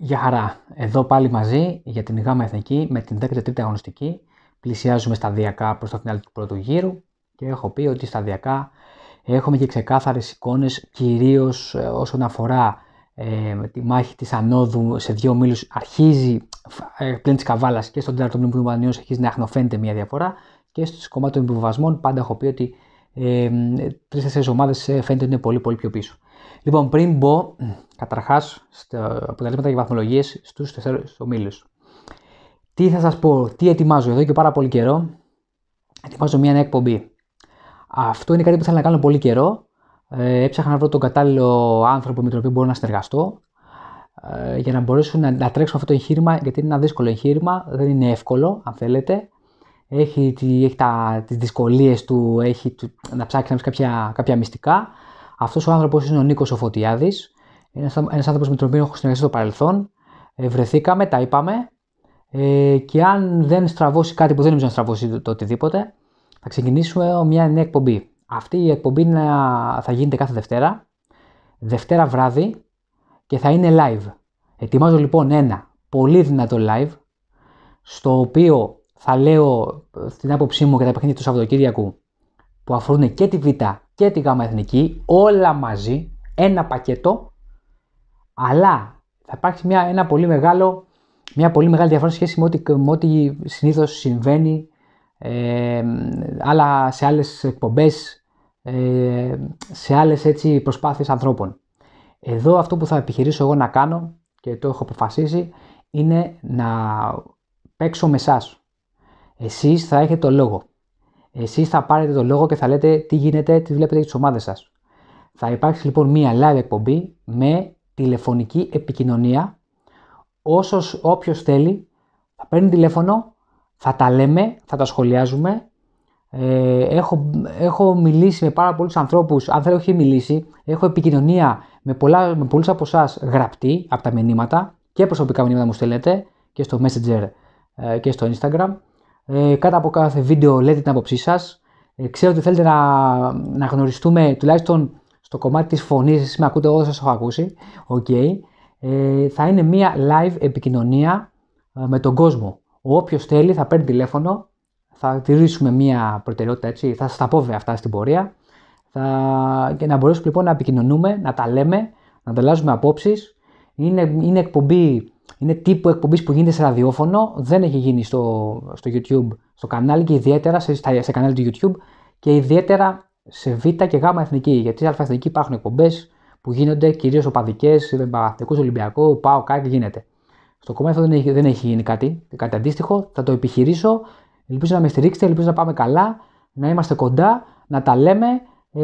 Γεια χαρά! Εδώ πάλι μαζί για την ΓΑΜΑ Εθνική με την 13η αγωνιστική. Πλησιάζουμε σταδιακά προς το φινάλι του πρώτου γύρου και έχω πει ότι σταδιακά έχουμε και ξεκάθαρες εικόνες, κυρίως ε, όσον αφορά ε, τη μάχη της ανόδου σε δύο μήλου. Αρχίζει ε, πλέον της καβάλας και στον τέταρτο μήλο του αρχίζει να αχνοφαίνεται μια διαφορά και στο κομμάτων των πάντα έχω πει ότι ε, τρει-τέσσερι ομάδε φαίνεται ότι είναι πολύ, πολύ πιο πίσω. Λοιπόν, πριν μπω καταρχάς στα αποτελέσματα και βαθμολογίες στους 4 ομίλους. Τι θα σας πω, τι ετοιμάζω εδώ και πάρα πολύ καιρό. Ετοιμάζω μία νέα εκπομπή. Αυτό είναι κάτι που θέλω να κάνω πολύ καιρό. Ε, έψαχνα να βρω τον κατάλληλο άνθρωπο με τον οποίο μπορώ να συνεργαστώ ε, για να μπορέσω να, να τρέξω αυτό το εγχείρημα, γιατί είναι ένα δύσκολο εγχείρημα, δεν είναι εύκολο, αν θέλετε. Έχει, έχει τα, τις του, έχει να ψάξει να βρεις κάποια, κάποια μυστικά αυτός ο άνθρωπος είναι ο Νίκος Οφωτιάδη. Ένα άνθρωπος με τον οποίο έχω συνεργαστεί στο παρελθόν. Ε, βρεθήκαμε, τα είπαμε. Ε, και αν δεν στραβώσει κάτι που δεν νομίζω να στραβώσει το, οτιδήποτε, θα ξεκινήσουμε μια νέα εκπομπή. Αυτή η εκπομπή θα γίνεται κάθε Δευτέρα, Δευτέρα βράδυ και θα είναι live. Ετοιμάζω λοιπόν ένα πολύ δυνατό live, στο οποίο θα λέω ε, την άποψή μου για τα παιχνίδια του Σαββατοκύριακου που αφορούν και τη Β και τη Γ εθνική, όλα μαζί, ένα πακέτο, αλλά θα υπάρξει μια, ένα πολύ μεγάλο, μια πολύ μεγάλη διαφορά σχέση με ό,τι, συνήθως συμβαίνει αλλά ε, σε άλλες εκπομπές, ε, σε άλλες έτσι προσπάθειες ανθρώπων. Εδώ αυτό που θα επιχειρήσω εγώ να κάνω και το έχω αποφασίσει είναι να παίξω με εσάς. Εσείς θα έχετε το λόγο. Εσείς θα πάρετε το λόγο και θα λέτε τι γίνεται, τι βλέπετε για τις ομάδες σας. Θα υπάρξει λοιπόν μία live εκπομπή με τηλεφωνική επικοινωνία. Όσος, όποιος θέλει θα παίρνει τηλέφωνο, θα τα λέμε, θα τα σχολιάζουμε. Ε, έχω, έχω μιλήσει με πάρα πολλούς ανθρώπους, αν θέλω έχει μιλήσει, έχω επικοινωνία με, πολλά, με πολλούς από εσάς γραπτή από τα μηνύματα και προσωπικά μηνύματα μου στέλνετε και στο Messenger ε, και στο Instagram. Ε, κάτω από κάθε βίντεο λέτε την άποψή σας. Ε, ξέρω ότι θέλετε να, να γνωριστούμε τουλάχιστον στο κομμάτι της φωνής, εσείς με ακούτε εγώ σας έχω ακούσει, okay. ε, θα είναι μία live επικοινωνία ε, με τον κόσμο. Όποιος θέλει θα παίρνει τηλέφωνο, θα τηρήσουμε μία προτεραιότητα έτσι, θα σας τα πω αυτά στην πορεία θα... και να μπορέσουμε λοιπόν να επικοινωνούμε, να τα λέμε, να ανταλλάσσουμε απόψεις. Είναι, είναι εκπομπή είναι τύπου εκπομπής που γίνεται σε ραδιόφωνο, δεν έχει γίνει στο, στο YouTube, στο κανάλι και ιδιαίτερα σε, σε κανάλι του YouTube και ιδιαίτερα σε Β και Γ εθνική. Γιατί σε Α εθνική υπάρχουν εκπομπές που γίνονται κυρίως οπαδικές, με παραθυρικού Ολυμπιακό, πάω κάτι γίνεται. Στο κομμάτι αυτό δεν έχει, δεν έχει γίνει κάτι, κάτι αντίστοιχο. Θα το επιχειρήσω. Ελπίζω να με στηρίξετε, ελπίζω να πάμε καλά, να είμαστε κοντά, να τα λέμε. Ε,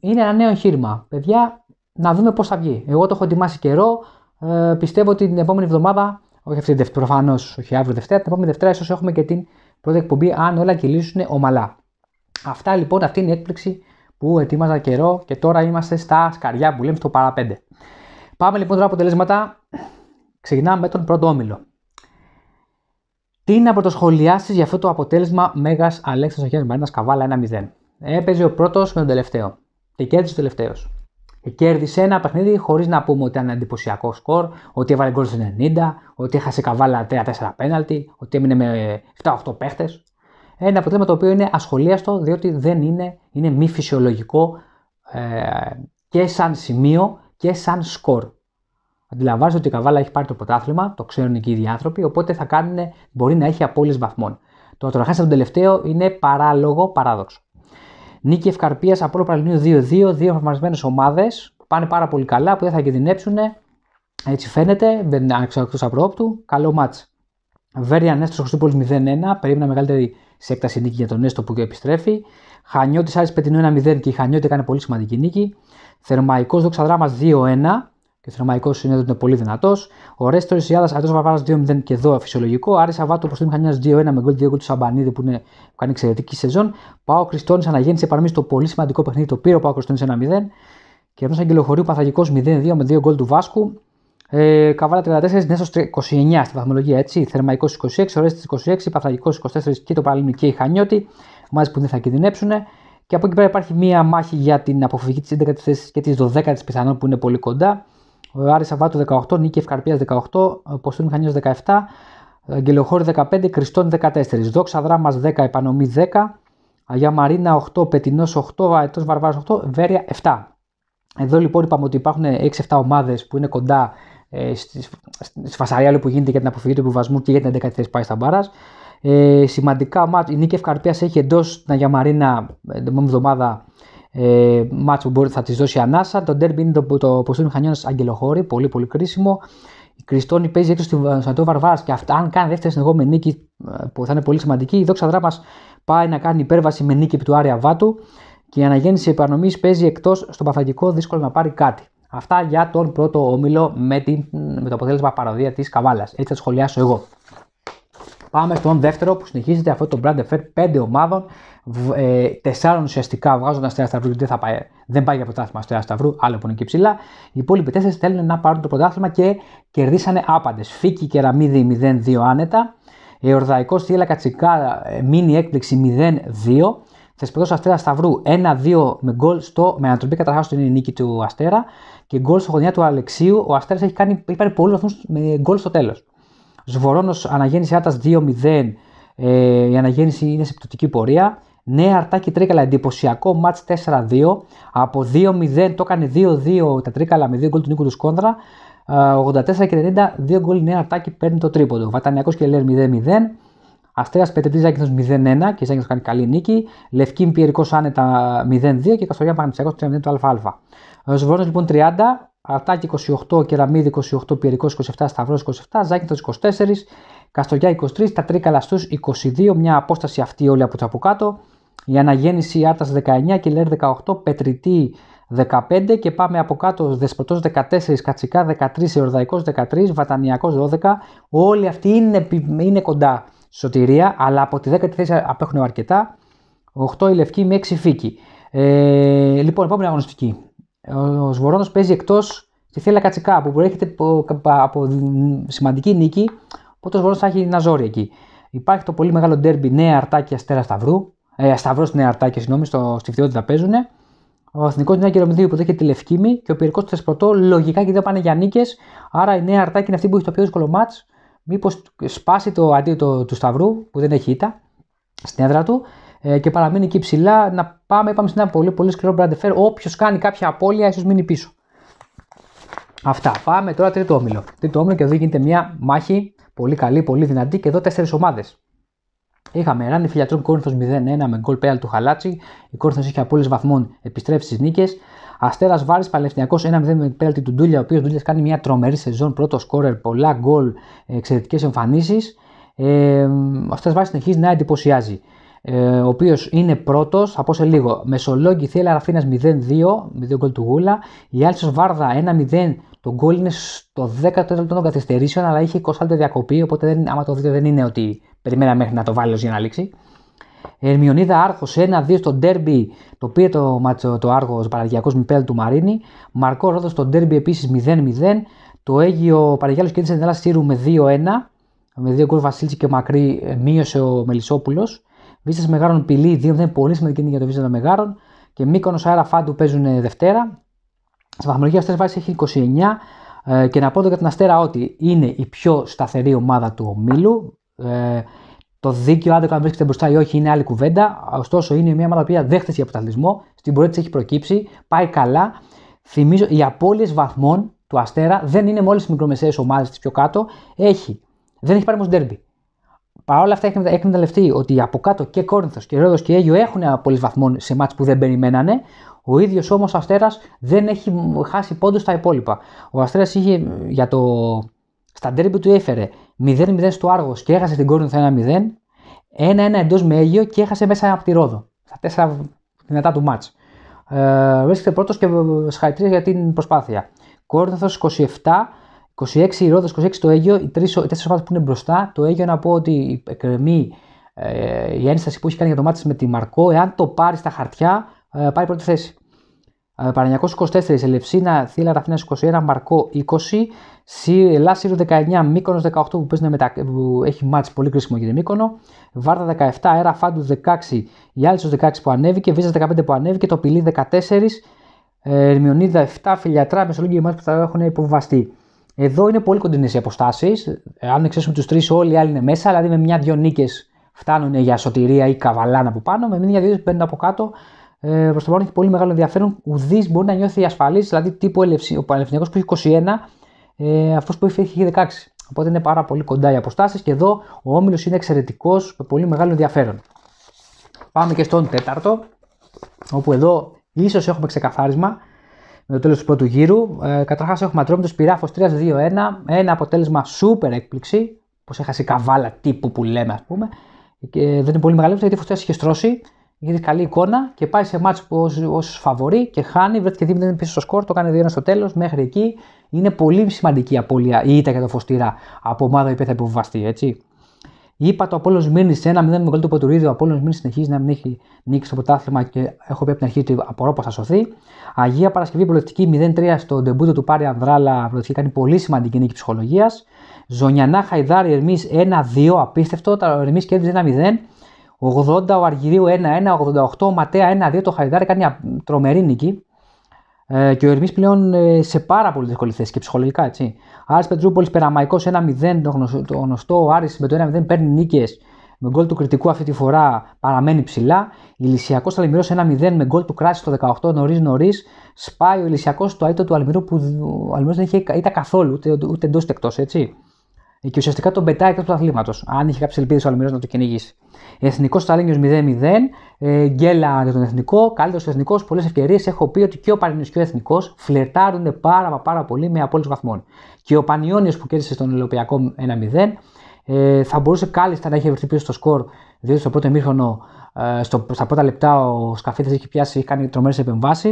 είναι ένα νέο εγχείρημα. Παιδιά, να δούμε πώς θα βγει. Εγώ το έχω ετοιμάσει καιρό. Ε, πιστεύω ότι την επόμενη εβδομάδα, όχι αυτή την προφανώς, όχι αύριο Δευτέρα, την επόμενη Δευτέρα ίσως έχουμε και την πρώτη εκπομπή, αν όλα κυλήσουν ομαλά. Αυτά λοιπόν, αυτή είναι η έκπληξη που ετοίμαζα καιρό και τώρα είμαστε στα σκαριά που λέμε στο παραπέντε. Πάμε λοιπόν τώρα αποτελέσματα. Ξεκινάμε με τον πρώτο όμιλο. Τι να πρωτοσχολιάσεις για αυτό το αποτέλεσμα Μέγας Αλέξα Οχιά Μαρίνας Καβάλα 1-0. Έπαιζε ο πρώτος με τον τελευταίο. Και κέρδισε ο τελευταίος. Κέρδισε ένα παιχνίδι χωρίς να πούμε ότι ήταν εντυπωσιακό σκορ, ότι έβαλε γκολ στο 90, ότι έχασε καβάλα 3-4 πέναλτι, ότι έμεινε με 7-8 παίχτες. Ένα αποτέλεσμα το οποίο είναι ασχολίαστο διότι δεν είναι, είναι μη φυσιολογικό ε, και σαν σημείο και σαν σκορ. Αντιλαμβάνεστε ότι η Καβάλα έχει πάρει το πρωτάθλημα, το ξέρουν και οι ίδιοι άνθρωποι, οπότε θα κάνουν, μπορεί να έχει απόλυτες βαθμών. Το να χάσει τον τελευταίο είναι παράλογο, παράδοξο. Νίκη από Απόλυτο Παραλυνίου 2-2. Δύο ομάδες ομάδε πάνε πάρα πολύ καλά που δεν θα κινδυνέψουν. Έτσι φαίνεται, δεν ανοιξε εκτός απρόπτου. Καλό μάτ. Βέρια Νέστο Κωστούπολη 0-1. Περίμενα μεγαλύτερη σε έκταση νίκη για τον Νέστο που επιστρέφει. Χανιώτης Άρης Πετινού 1-0 και η Χανιώτη έκανε πολύ σημαντική νίκη. Θερμαϊκός Δοξαδράμα 2-1. Και ο Θερμαϊκός συνέδριο είναι πολύ δυνατός. Ο Ρέστορ Ισιάδα, Αρτό Βαβάρα 2-0 και εδώ φυσιολογικό. Άρης Σαββάτο προ το μηχανία 2-1 με γκολ 2 του Σαμπανίδη που, είναι, κάνει εξαιρετική σεζόν. Πάο Κριστόνης αναγέννησε παρμή στο πολύ σημαντικό παιχνίδι. Το πήρε ο Πάο Κριστόνης 1-0. Και ενο αγγελοχωριου Αγγελοχωρίου Παθαγικός 0-2 με 2 γκολ του Βάσκου. Ε, Καβάλα 34, Νέσο 29 στη βαθμολογία έτσι. Θερμαϊκός 26, Ορέστη 26, Παθαγικό 24 και το Παλίνι και η Χανιώτη. μάλιστα που δεν θα κινδυνεύσουν. Και από εκεί πέρα υπάρχει μία μάχη για την αποφυγή της 11η θέσης και της 12η πιθανόν που είναι πολύ κοντά. Άρης Σαββάτου 18, Νίκη Ευκαρπίας 18, Ποστούν Μηχανίος 17, Αγγελοχώρη 15, Κριστόν 14, Δόξα Δράμας 10, Επανομή 10, Αγία Μαρίνα 8, Πετινός 8, Αιτός Βαρβάρος 8, Βέρεια 7. Εδώ λοιπόν είπαμε ότι υπάρχουν 6-7 ομάδες που είναι κοντά ε, στη, στη φασαρία που γίνεται για την αποφυγή του επιβασμού και για την 11η θέση πάει στα μπάρας. Ε, σημαντικά μάτια, η Νίκη μπαρας σημαντικα η νικη εντός την Αγία Μαρίνα ε, την επόμενη εβδομάδα ε, μάτς που μπορεί, θα της δώσει ανάσα. Το ντέρμπι είναι το, το ποστό μηχανιών Αγγελοχώρη, πολύ πολύ κρίσιμο. Η Κριστόνη παίζει έξω στην Σαντό Βαρβάρας και αυτά, αν κάνει δεύτερη συνεχόμενη νίκη ε, που θα είναι πολύ σημαντική, η Δόξα Δράμα πάει να κάνει υπέρβαση με νίκη του Άρια Βάτου και η αναγέννηση επανομής παίζει εκτός στον Παφαγικό, δύσκολο να πάρει κάτι. Αυτά για τον πρώτο όμιλο με, την, με το αποτέλεσμα παροδία της Καβάλας. Έτσι θα σχολιάσω εγώ. Πάμε στον δεύτερο που συνεχίζεται αυτό το Brand Fair 5 ομάδων ε, τεσσάρων ουσιαστικά βγάζοντας Αστέρα Σταυρού, γιατί δεν, πάει, δεν πάει για πρωτάθλημα στο Σταυρού, άλλο που είναι και ψηλά. Οι υπόλοιποι τέσσερις θέλουν να πάρουν το πρωτάθλημα και κερδίσανε άπαντες. Φίκη και ραμιδι 0 0-2 άνετα. Εορδαϊκός Θήλα Κατσικά ε, μίνι έκπληξη 0-2. Θεσπεδό Αστέρα Σταυρού 1-2 με γκολ στο, με ανατροπή καταρχάς η νίκη του Αστέρα και γκολ στο γωνιά του Αλεξίου. Ο Αστέρας έχει, κάνει, έχει πάρει πολλούς βαθμούς με γκολ στο τέλος. Σβορώνος αναγέννηση Άτας 2-0. Ε, η αναγέννηση είναι σε πτωτική πορεία. Ναι, αρτάκι τρίκαλα, εντυπωσιακό μάτς 4-2. Από 2-0 το έκανε 2-2 τα τρίκαλα με 2 γκολ του Νίκου του Σκόνδρα. 84 ε, και 90, 2 γκολ νέα αρτάκι παίρνει το τρίποντο. Βατανιακός και λέει 0 0-0. Αστέρα Πετριτή Ζάκυνθο 0-1 και Ζάκυνθος κάνει καλή νίκη. Λευκή Πιερικό Άνετα 0-2 και Καστοριά Πανεπιστιακό 3-0 του ΑΑ. Ε, Σβρόνο λοιπόν 30, Αρτάκι 28, Κεραμίδη 28, Πιερικό 27, Σταυρό 27, Ζάκυνθο 24, Καστοριά 23, τα Τρίκαλα στους 22, μια απόσταση αυτή όλη από το από κάτω. Η αναγέννηση Άρτας 19, Κιλέρ 18, Πετριτή 15 και πάμε από κάτω Δεσποτός 14, Κατσικά 13, Ιορδαϊκός 13, Βατανιακός 12. Όλοι αυτοί είναι, είναι κοντά σωτηρία, αλλά από τη 10η θέση απέχουν αρκετά. 8 η Λευκή με 6 φίκη. Ε, λοιπόν, επόμενη αγωνιστική. Ο Σβορώνος παίζει εκτός στη Θέλα Κατσικά που προέρχεται από, από σημαντική νίκη. Οπότε ο Σβορώνος θα έχει ένα ζόρι εκεί. Υπάρχει το πολύ μεγάλο ντέρμπι Νέα Αρτάκια Στέρα Σταυρού ε, Σταυρό στην Εαρτάκη, συγγνώμη, στο, στη τα παίζουν. Ο Εθνικός Νέας που δέχεται τη Λευκήμη και ο Πυρικό του Θεσπρωτό λογικά και δεν πάνε για νίκες. Άρα η Νέα Αρτάκη είναι αυτή που έχει το πιο δύσκολο μάτ. Μήπως σπάσει το αντίο το, του Σταυρού που δεν έχει ήττα στην έδρα του ε, και παραμείνει εκεί ψηλά. Να πάμε, είπαμε σε ένα πολύ, πολύ σκληρό μπραντεφέρ. Όποιος κάνει κάποια απώλεια, ίσως μείνει πίσω. Αυτά. Πάμε τώρα τρίτο όμιλο. Τρίτο όμιλο και εδώ γίνεται μια μάχη πολύ καλή, πολύ δυνατή και εδώ τέσσερις ομάδες. Είχαμε έναν φιλιατρών Κόρινθος 0-1 με γκολ πέραλ του Χαλάτσι. Η Κόρνθο είχε απόλυε βαθμών, επιστρέφει στις νίκες. Αστέρας Βάρης Παλαιστινιακό 1-0 με πέραλτι του Ντούλια, ο οποίος Ντούλιας κάνει μια τρομερή σεζόν, πρώτο σκόρερ, πολλά γκολ, ε, εξαιρετικές εμφανίσεις. Ε, ο Αστέρας Βάρης συνεχίζει να εντυπωσιάζει. Ε, ο οποίος είναι πρώτος, θα πω σε λίγο. Μεσολόγγι θέλει Ραφίνα 0-2, 0 γκολ του Γούλα. Η Άλσο Βάρδα 1-0. Το γκολ είναι στο 14ο των καθυστερήσεων, αλλά είχε 20 διακοπή. Οπότε δεν, άμα το δείτε, δεν είναι ότι περιμένα μέχρι να το βάλει για να λήξει. Ερμιονίδα Άρχο 1-2 στο ντέρμπι, το πήρε το μάτσο το Άργο Παραγιακό Μιπέλ του Μαρίνη. Μαρκό Ρόδος στο ντέρμπι επίσης 0-0. Το Αίγυο Παραγιάλο κέρδισε την Ελλάδα Σύρου με 2-1. Με δύο γκολ Βασίλη και Μακρύ ε, μείωσε ο Μελισσόπουλος. Βίζα Μεγάρων Πιλή, είναι πολύ σημαντική για το Βίζα Μεγάρων. Και Μήκονο Αέρα Φάντου παίζουν Δευτέρα. Στη βαθμολογία αυτές βάση έχει 29. Ε, και να πω εδώ για την Αστέρα ότι είναι η πιο σταθερή ομάδα του ομίλου. Ε, το δίκαιο άδικο αν βρίσκεται μπροστά ή όχι είναι άλλη κουβέντα. Ωστόσο, είναι μια ομάδα που δέχτησε για αποταλισμό. Στην πορεία της έχει προκύψει, πάει καλά. Θυμίζω, οι απώλειες βαθμών του Αστέρα δεν είναι μόλι μικρομεσαίες ομάδες της πιο κάτω. Έχει. Δεν έχει πάρει όμως ντέρμπι. Παρ' όλα αυτά έχουν εκμεταλλευτεί ότι από κάτω και Κόρινθος και Ρόδος και Αίγιο έχουν πολλού βαθμού σε μάτς που δεν περιμένανε. Ο ίδιος όμως Αστέρας δεν έχει χάσει πόντους στα υπόλοιπα. Ο Αστέρας είχε για το. Στα ντέρμπι του έφερε 0-0 στο Άργο και έχασε την Κόρινθο 1-0. 1-1 εντός με Αίγιο και έχασε μέσα από τη Ρόδο. Στα τέσσερα δυνατά του μάτ. Ε, βρίσκεται πρώτος και συγχαρητήρια για την προσπάθεια. Κόρινθος 27, 26 η 26 το Αίγιο, οι, τρεις, οι που είναι μπροστά. Το Αίγιο να πω ότι εκκρεμεί η ένσταση που έχει κάνει για το μάτι με τη Μαρκό. Εάν το πάρει στα χαρτιά, ε, πάρει πρώτη θέση. Ε, Παρανιακό 24, Ελευσίνα, Θήλα Ραφίνα 21, Μαρκό 20, Σι, Λάσιρο 19, Μύκονος 18 που, μετα... που έχει μάτς πολύ κρίσιμο για την Μύκονο, Βάρτα 17, Αέρα Φάντου 16, η 16 που ανέβηκε, Βίζας 15 που ανέβηκε, το Πιλί 14, Ερμιονίδα 7, Φιλιατρά, Μεσολόγιο και που θα έχουν υποβαστεί. Εδώ είναι πολύ κοντινές οι αποστάσεις. Ε, αν εξαίσουμε τους τρεις, όλοι οι άλλοι είναι μέσα, δηλαδή με μια-δυο νίκες φτάνουν για σωτηρία ή καβαλάνα από πάνω, με μια-δυο που μπαίνουν από κάτω. Ε, Προς το παρόν έχει πολύ μεγάλο ενδιαφέρον. Ουδής μπορεί να νιώθει ασφαλής, δηλαδή τύπου ο Πανεπιστημιακό που έχει 21, ε, αυτός που έχει 16. Οπότε είναι πάρα πολύ κοντά οι αποστάσεις και εδώ ο όμιλος είναι εξαιρετικός με πολύ μεγάλο ενδιαφέρον. Πάμε και στον τέταρτο, όπου εδώ ίσως έχουμε ξεκαθάρισμα με το τέλος του πρώτου γύρου. Ε, Καταρχάς, το ατρόμητο πυράφο 3-2-1. Ένα αποτέλεσμα σούπερ έκπληξη. Πως έχασε καβάλα τύπου που λέμε, ας πούμε. Και δεν είναι πολύ μεγάλη γιατί φωτιά είχε στρώσει. Είχε καλή εικόνα και πάει σε μάτσο ω φαβορή και χάνει. Βρέθηκε δίπλα πίσω στο σκορ, το κάνει 2-1 στο τέλος. Μέχρι εκεί είναι πολύ σημαντική η απώλεια η ήττα για το φωστήρα από ομάδα η οποία θα υποβιβαστεί. Έτσι. Είπα το Απόλυν Μήνυ σε ένα 0 με γκολ του Ποτουρίδη. Ο Απόλυν Μήνυ συνεχίζει να μην έχει νίκη στο πρωτάθλημα και έχω πει από την αρχή ότι απορώ πως θα σωθεί. Αγία Παρασκευή, Προληπτική 0-3 στο ντεμπούτο του Πάρη Ανδράλα, Προληπτική κάνει πολύ σημαντική νίκη ψυχολογίας. Ζωνιανά Χαϊδάρη Ερμής 1-2 απίστευτο. Τα Ερμή κέρδιζε 1-0. 80 ο Αργυρίου 1-1. 88 ο Ματέα 1-2. Το Χαϊδάρη κάνει τρομερή νίκη ε, και ο Ερμής πλέον ε, σε πάρα πολύ δύσκολη θέση και ψυχολογικά. Έτσι. Άρης Πετρούπολης Περαμαϊκό 1-0, το γνωστό. Το Άρης με το 1-0 παίρνει νίκες. Με γκολ του κριτικού αυτή τη φορά παραμένει ψηλά. Ηλυσιακός Αλμυρό 1-0 με γκολ του Κράση το 18 νωρίς νωρίς. Σπάει ο Ηλυσιακός το αίτο του Αλμυρού που ο Αλμυρός δεν είχε, ήταν καθόλου ούτε, ούτε εντός εκτός έτσι και ουσιαστικά τον πετάει εκτός του αθλήματος, Αν είχε κάποιες ελπίδες ο Αλμυρός να το κυνηγήσει. Εθνικός Σαλένιο 0-0, ε, γκέλα για τον εθνικό, καλύτερος εθνικός, πολλές ευκαιρίες. Έχω πει ότι και ο Πανιόνιο και ο εθνικός φλερτάρουν πάρα, πάρα πολύ με απόλυτους βαθμών. Και ο Πανιόνιος που κέρδισε στον Ελαιοπιακό 1-0, ε, θα μπορούσε κάλλιστα να έχει βρεθεί πίσω στο σκορ, διότι στο πρώτο ημίχρονο, ε, στο, στα πρώτα λεπτά ο Σκαφίδης έχει πιάσει, έχει κάνει τρομερές επεμβάσεις.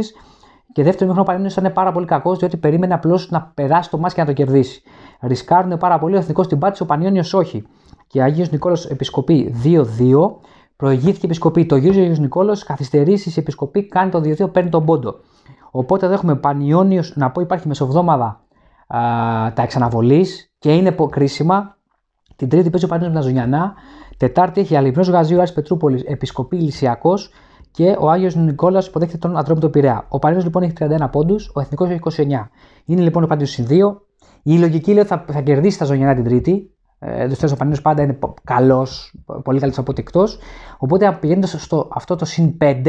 Και δεύτερο μήχρονο Παναθηναϊκός ήταν πάρα πολύ κακός, διότι περίμενε απλώς να περάσει το μάτι και να το κερδίσει. Ρισκάρουν πάρα πολύ, ο Εθνικός την πάτηση, ο Πανιόνιος όχι. Και Άγιος Νικόλο επισκοπή 2-2. Προηγήθηκε η επισκοπή. Το γύριζε ο Άγιο Νικόλο, καθυστερήσει η επισκοπή, κάνει το 2-2, παίρνει τον πόντο. Οπότε εδώ έχουμε Πανιόνιος, να πω υπάρχει μεσοβδόμαδα α, τα εξαναβολής και είναι κρίσιμα. Την Τρίτη παίζει ο Πανιόνιος με τα Ζουνιανά. Τετάρτη έχει Αλυπνό Γαζίου Άρης Πετρούπολης, επισκοπή Λυσιακός και ο Άγιος Νικόλας υποδέχεται τον το Πειραιά. Ο Παρίνο λοιπόν έχει 31 πόντους, ο Εθνικός έχει 29. Είναι λοιπόν ο πάντιο συν 2. Η λογική λέει ότι θα, θα κερδίσει τα ζωνιανά την Τρίτη. Ε, ξέρω, ο Παρίνο πάντα είναι καλό, πολύ καλός από Οπότε πηγαίνοντα στο αυτό το συν 5,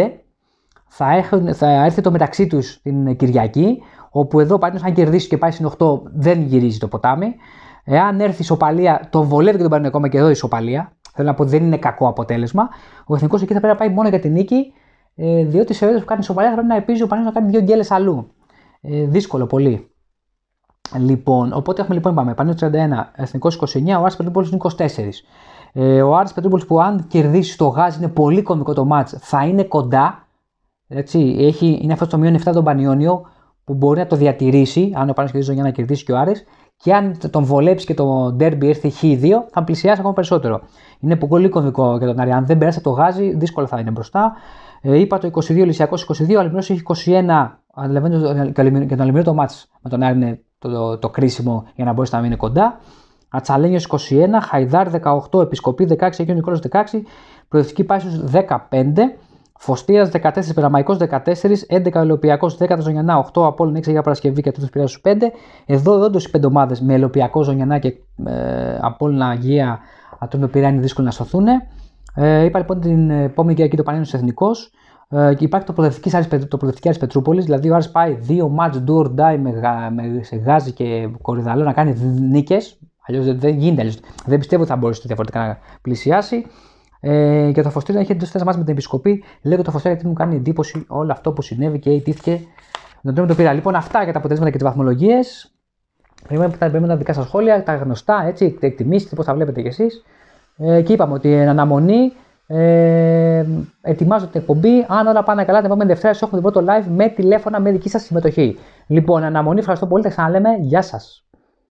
θα, έχουν, θα έρθει το μεταξύ τους την Κυριακή, όπου εδώ ο αν κερδίσει και πάει συν 8, δεν γυρίζει το ποτάμι. Εάν έρθει ισοπαλία, το βολεύει και τον παίρνει ακόμα και εδώ ισοπαλία. Θέλω να πω ότι δεν είναι κακό αποτέλεσμα. Ο εθνικός εκεί θα πρέπει να πάει μόνο για την νίκη, ε, διότι σε ώρε που κάνει σοβαρά θα πρέπει να επίζει ο Παναγιώ να κάνει δύο γκέλες αλλού. Ε, δύσκολο πολύ. Λοιπόν, οπότε έχουμε λοιπόν πάμε, Παναγιώ 31, εθνικό 29, ο Άρης Πετρούπολης 24. ο Άρης Πετρούπολης ε, που αν κερδίσει το γάζ είναι πολύ κομικό το μάτ, θα είναι κοντά. Έτσι, έχει, είναι αυτός το μείον 7 τον Πανιόνιο που μπορεί να το διατηρήσει, αν ο Πανιόνιο κερδίσει κερδίσει και ο Άρης και αν τον βολέψει και το ντέρμπι έρθει χ2, θα πλησιάσει ακόμα περισσότερο. Είναι πολύ κομβικό για τον Άρη. Αν δεν περάσει το γάζι, δύσκολα θα είναι μπροστά. Ε, είπα το 22, Λυσιακό 22, ο Αλμυρό έχει 21. Αντιλαμβάνεται και τον Αλμυρό το μάτς με τον Άρη είναι το, το, κρίσιμο για να μπορέσει να μείνει κοντά. Ατσαλένιος 21, Χαϊδάρ 18, Επισκοπή 16 και Νικόλο 16, Προεδρική Πάσης 15. Φωστία 14, Περαμαϊκό 14, 11 Ελοπιακό 10 Ζωνιανά, 8 Απόλυν 6 για Παρασκευή και τρίτο πειράζει 5. Εδώ όντω οι 5 ομάδε με Ελοπιακό, Ζωνιανά και ε, Απόλυν Αγία Ατόμιο Πυρά είναι δύσκολο να σωθούν. Ε, είπα λοιπόν την επόμενη εκεί το Πανένο Εθνικός. Ε, υπάρχει το προοδευτικής Άρης, Πετρούπολης, δηλαδή ο Άρης πάει δύο match do or με, με, σε και Κορυδαλό να κάνει νίκες. Αλλιώς, δεν, γίνεται, δεν πιστεύω ότι θα μπορέσει διαφορετικά να πλησιάσει. Ε, για το Φωστήρα έχει εντός θέσης με την επισκοπή. Λέω το Φωστήρα γιατί μου κάνει εντύπωση όλο αυτό που συνέβη και αιτήθηκε. Να το πήρα. Λοιπόν, αυτά για τα αποτελέσματα και τις βαθμολογίες. Περιμένουμε τα δικά σας σχόλια, τα γνωστά, έτσι, εκτιμήσει πώς τα βλέπετε κι εσείς. Ε, και είπαμε ότι εν αναμονή ε, ετοιμάζω την εκπομπή. Αν όλα πάνε καλά, την επόμενη Δευτέρα έχουμε το πρώτο live με τηλέφωνα με δική σας συμμετοχή. Λοιπόν, αναμονή, ευχαριστώ πολύ. Τα ξαναλέμε. Γεια σας.